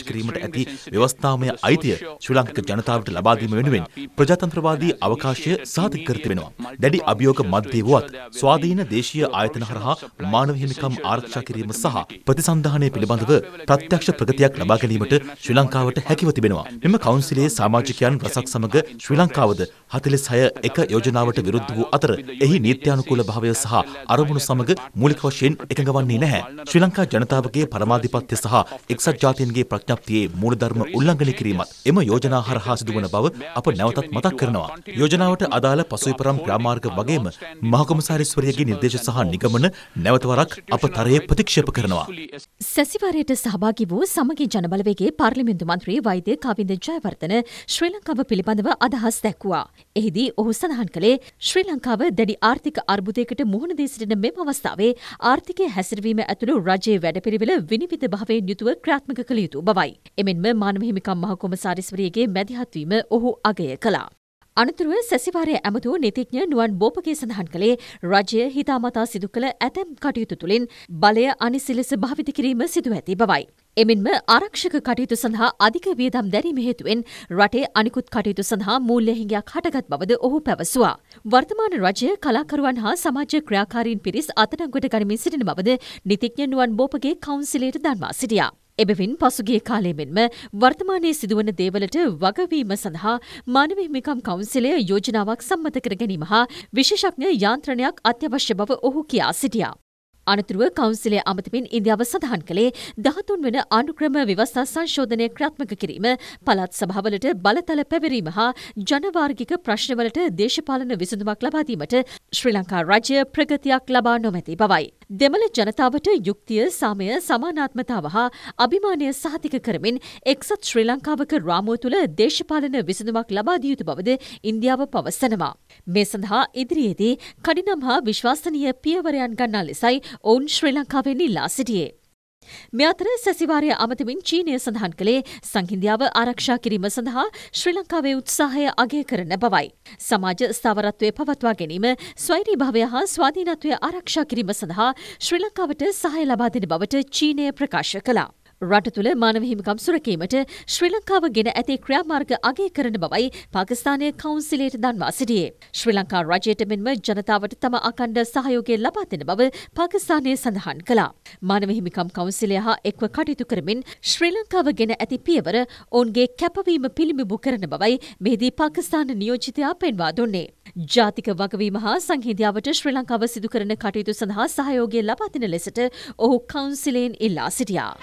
පාවිච්චි කිරීමට ඇති ව්‍යවස්ථාමය අයිතිය ශ්‍රී ලාංකික ජනතාවට ලබා දීම වෙනුවෙන් ප්‍රජාතන්ත්‍රවාදී අවකාශය සාතික කර තිබෙනවා. දැඩි අභියෝග මැද්දේ වුවත් ස්වාධීන දේශීය ආයතන හරහා මානව හිමිකම් ආරක්ෂා කිරීම සහ ප්‍රතිසන්ධානය පිළිබඳව ප්‍රත්‍යක්ෂ ප්‍රගතියක් ලබා ගැනීමට ශ්‍රී ලංකාවට හැකිව තිබෙනවා. මෙම කවුන්සිලයේ සමාජිකයන් රසක් සමග ශ්‍රී ලංකාවද 46 එක යෝජනාවට විරුද්ධ වූ අතර එහි නීත්‍යානුකූල භාවය සහ අරමුණු සමග මූලික වශයෙන් එකඟවන්නේ නැහැ. ශ්‍රී ලංකා ජනතාවගේ පරමාධිපත්‍ය සහ එක්සත් ජාතීන්ගේ ප්‍රඥා ප්‍රතිඥප්තියේ මූලධර්ම උල්ලංඝනය කිරීමත් එම යෝජනා හරහා සිදුවන බව අප නැවතත් මතක් කරනවා. යෝජනාවට අදාළ පසුවිපරම් ග්‍රාමාර්ග වගේම මහකොමසාරිස්වරියගේ නිර්දේශ සහ නිගමන නැවත වරක් අප තරයේ ප්‍රතික්ෂේප කරනවා. සැසිවාරයට සහභාගී වූ සමගි ජනබලවේගේ පාර්ලිමේන්තු මන්ත්‍රී වෛද්‍ය කවින්ද ජයවර්ධන ශ්‍රී ලංකාව පිළිබඳව අදහස් දැක්වා. එහිදී ඔහු සඳහන් කළේ ශ්‍රී ලංකාව දැඩි ආර්ථික අර්බුදයකට මුහුණ දී සිටින මෙම අවස්ථාවේ ආර්ථිකය හැසිරවීම ඇතුළු රජයේ වැඩපිළිවෙල විනිවිද භාවයෙන් යුතුව ක්‍රියාත්මක කළ යුතු බවයි. තමයි. එමෙන්ම මානව හිමිකම් මහ කොමසාරිස්වරියගේ මැදිහත්වීම ඔහු අගය කළා. අනතුරුව සැසිවාරය ඇමතු නීතිඥ නුවන් බෝපගේ සඳහන් කළේ රජය හිතාමතා සිදු කළ ඇතැම් කටයුතු තුළින් බලය අනිසිලෙස භාවිත කිරීම සිදු ඇති බවයි. එමෙන්ම ආරක්ෂක කටයුතු සඳහා අධික වියදම් දැරීම හේතුවෙන් රටේ අනිකුත් කටයුතු සඳහා මූල්‍ය හිඟයක් හටගත් බවද ඔහු පැවසුවා. වර්තමාන රජය කලාකරුවන් හා සමාජ ක්‍රියාකාරීන් පිරිස් අතනගොඩ ගනිමින් සිටින බවද නීතිඥ නුවන් බෝපගේ කවුන්සිලයට දන්වා සිටියා. එබැවින් පසුගිය කාලය මෙන්ම වර්තමානයේ සිදුවන දේවලට වගවීම සඳහා මානව හිමිකම් කවුන්සිලය යෝජනාවක් සම්මත කර ගැනීම හා විශේෂඥ යාන්ත්‍රණයක් අත්‍යවශ්‍ය බව ඔහු කියා සිටියා. අනතුරුව කවුන්සිලය අමතමින් ඉන්දියාව සඳහන් කළේ දහතුන් වන අනුක්‍රම ව්‍යවස්ථා සංශෝධනය ක්‍රාත්මක කිරීම පළත් සභාවලට බලතල පැවරීම හා ජනවාර්ගික ප්‍රශ්නවලට දේශපාලන විසඳුමක් ලබාදීමට ශ්‍රී ලංකා රජය ප්‍රගතියක් ලබා නොමැති බවයි. දෙමළ ජනතාවට යුක්තිය සමය සමානාත්මතාව හා අභිමානය සහතික කරමින් එක්සත් ශ්‍රී ලංකාවක රාමුව තුළ දේශපාලන විසඳුමක් ලබාදිය යුතු බවද ඉන්දියාව පවසනවා. මේ සඳහා ඉදිරියේදී කඩිනම් හා විශ්වාසනීය පියවරයන් ගන්නා ලෙසයි ඔවුන් ශ්‍රී ලංකාවෙන් ඉල්ලා සිටියේ. මේ අතර සැසිවාරය අමතමින් චීනය සඳහන් කළේ සංහින්දියාව ආරක්ෂා කිරීම සඳහා ශ්‍රී ලංකාවේ උත්සාහය අගය කරන බවයි. සමාජ ස්ථාවරත්වය පවත්වා ගැනීම ස්වෛරී භාවය හා ස්වාධීනත්වය ආරක්ෂා කිරීම සඳහා ශ්‍රී ලංකාවට සහය ලබා දෙන බවට චීනය ප්‍රකාශ කළා. රට තුළ මානව හිමිකම් සුරකීමට ශ්‍රී ලංකාව ගෙන ඇති ක්‍රියාමාර්ග අගය කරන බවයි පාකිස්ානය කවන්සිලේට දන්වා සිටියේ. ශ්‍රී ලංකා රජයට මෙන්ම ජනතාවට තම අකණ්ඩ සහයෝගය ලබාතෙන බව පාකිස්ානය සඳහන් කලා. මානව හිමිකම් කවන්සිලය හා එක්ව කටයුතු කරමින් ශ්‍රී ලංකාව ගෙන ඇති පියවර ඔවුන්ගේ කැපවීම පිළිමිබු කරන බවයි මෙහිදී පාකිස්ාන නියෝජිතයා පෙන්වා දුන්නේ. ජාතික වගවීම හා සංහිධාවට ශ්‍රී ලංකාව සිදුකරන කටයුතු සඳහා සහයෝගය ලබාතින ලෙසට ඔහු කවන්සිලයෙන් ඉල්ලා සිටියා.